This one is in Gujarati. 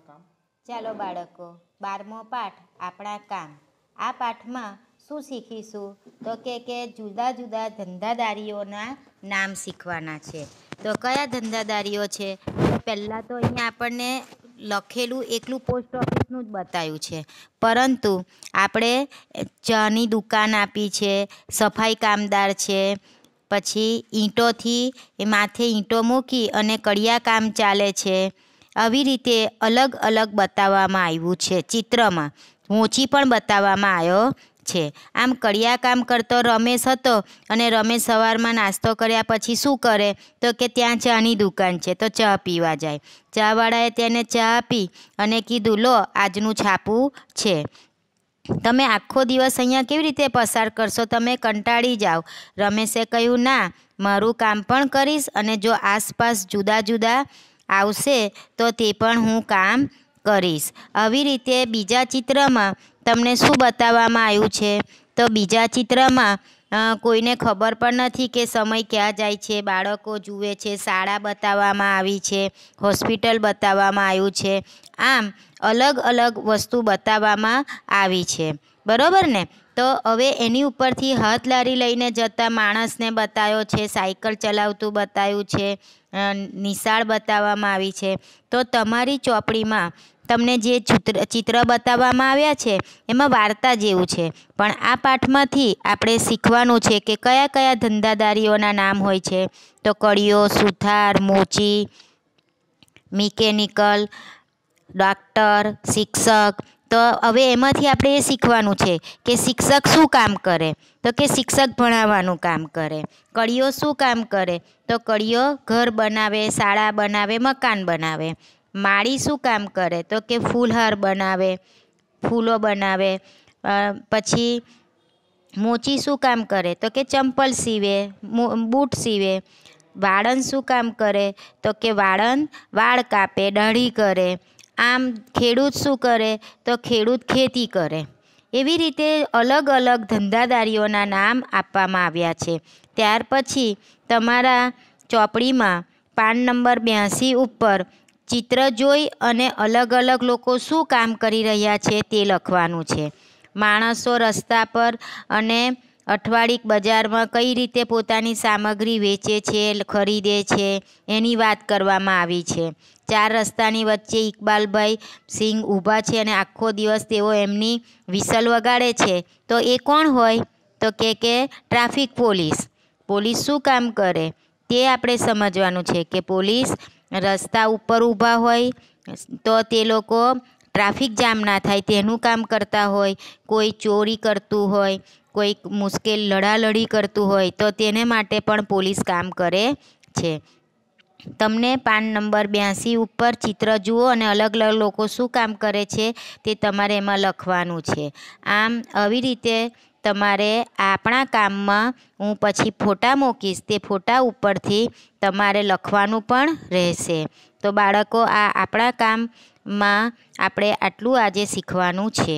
આપણા કામ ચાલો બાળકો બારમો પાઠ આપણા કામ આ પાઠમાં શું શીખીશું તો કે કે જુદા જુદા ધંધાદારીઓના નામ શીખવાના છે તો કયા ધંધાદારીઓ છે પહેલાં તો અહીંયા આપણને લખેલું એકલું પોસ્ટ ઓફિસનું જ બતાવ્યું છે પરંતુ આપણે ચાની દુકાન આપી છે સફાઈ કામદાર છે પછી ઈંટોથી માથે ઈંટો મૂકી અને કડિયા કામ ચાલે છે આવી રીતે અલગ અલગ બતાવવામાં આવ્યું છે ચિત્રમાં મોચી પણ બતાવવામાં આવ્યો છે આમ કડિયા કામ કરતો રમેશ હતો અને રમેશ સવારમાં નાસ્તો કર્યા પછી શું કરે તો કે ત્યાં ચાની દુકાન છે તો ચા પીવા જાય ચાવાળાએ તેને ચા આપી અને કીધું લો આજનું છાપું છે તમે આખો દિવસ અહીંયા કેવી રીતે પસાર કરશો તમે કંટાળી જાઓ રમેશે કહ્યું ના મારું કામ પણ કરીશ અને જો આસપાસ જુદા જુદા આવશે તો તે પણ હું કામ કરીશ આવી રીતે બીજા ચિત્રમાં તમને શું બતાવવામાં આવ્યું છે તો બીજા ચિત્રમાં કોઈને ખબર પણ નથી કે સમય ક્યાં જાય છે બાળકો જુએ છે શાળા બતાવવામાં આવી છે હોસ્પિટલ બતાવવામાં આવ્યું છે આમ અલગ અલગ વસ્તુ બતાવવામાં આવી છે બરાબર ને તો હવે એની ઉપરથી હાથ લારી લઈને જતા માણસને બતાવ્યો છે સાયકલ ચલાવતું બતાવ્યું છે નિશાળ બતાવવામાં આવી છે તો તમારી ચોપડીમાં તમને જે ચિત્ર બતાવવામાં આવ્યા છે એમાં વાર્તા જેવું છે પણ આ પાઠમાંથી આપણે શીખવાનું છે કે કયા કયા ધંધાદારીઓના નામ હોય છે તો કડીઓ સુથાર મોચી મિકેનિકલ ડૉક્ટર શિક્ષક તો હવે એમાંથી આપણે એ શીખવાનું છે કે શિક્ષક શું કામ કરે તો કે શિક્ષક ભણાવવાનું કામ કરે કડીઓ શું કામ કરે તો કડીઓ ઘર બનાવે શાળા બનાવે મકાન બનાવે માળી શું કામ કરે તો કે ફૂલહાર બનાવે ફૂલો બનાવે પછી મોચી શું કામ કરે તો કે ચંપલ સીવે બૂટ સીવે વાળંદ શું કામ કરે તો કે વાળંદ વાળ કાપે દાઢી કરે આમ ખેડૂત શું કરે તો ખેડૂત ખેતી કરે એવી રીતે અલગ અલગ ધંધાદારીઓના નામ આપવામાં આવ્યા છે ત્યાર પછી તમારા ચોપડીમાં પાન નંબર બ્યાસી ઉપર ચિત્ર જોઈ અને અલગ અલગ લોકો શું કામ કરી રહ્યા છે તે લખવાનું છે માણસો રસ્તા પર અને અઠવાડિક બજારમાં કઈ રીતે પોતાની સામગ્રી વેચે છે ખરીદે છે એની વાત કરવામાં આવી છે ચાર રસ્તાની વચ્ચે ઇકબાલભાઈ સિંહ ઊભા છે અને આખો દિવસ તેઓ એમની વિસલ વગાડે છે તો એ કોણ હોય તો કે કે ટ્રાફિક પોલીસ પોલીસ શું કામ કરે તે આપણે સમજવાનું છે કે પોલીસ રસ્તા ઉપર ઊભા હોય તો તે લોકો ટ્રાફિક જામ ના થાય તેનું કામ કરતા હોય કોઈ ચોરી કરતું હોય કોઈક મુશ્કેલ લડાલડી કરતું હોય તો તેને માટે પણ પોલીસ કામ કરે છે તમને પાન નંબર બ્યાસી ઉપર ચિત્ર જુઓ અને અલગ અલગ લોકો શું કામ કરે છે તે તમારે એમાં લખવાનું છે આમ આવી રીતે તમારે આપણા કામમાં હું પછી ફોટા મૂકીશ તે ફોટા ઉપરથી તમારે લખવાનું પણ રહેશે તો બાળકો આ આપણા કામ માં આપણે આટલું આજે શીખવાનું છે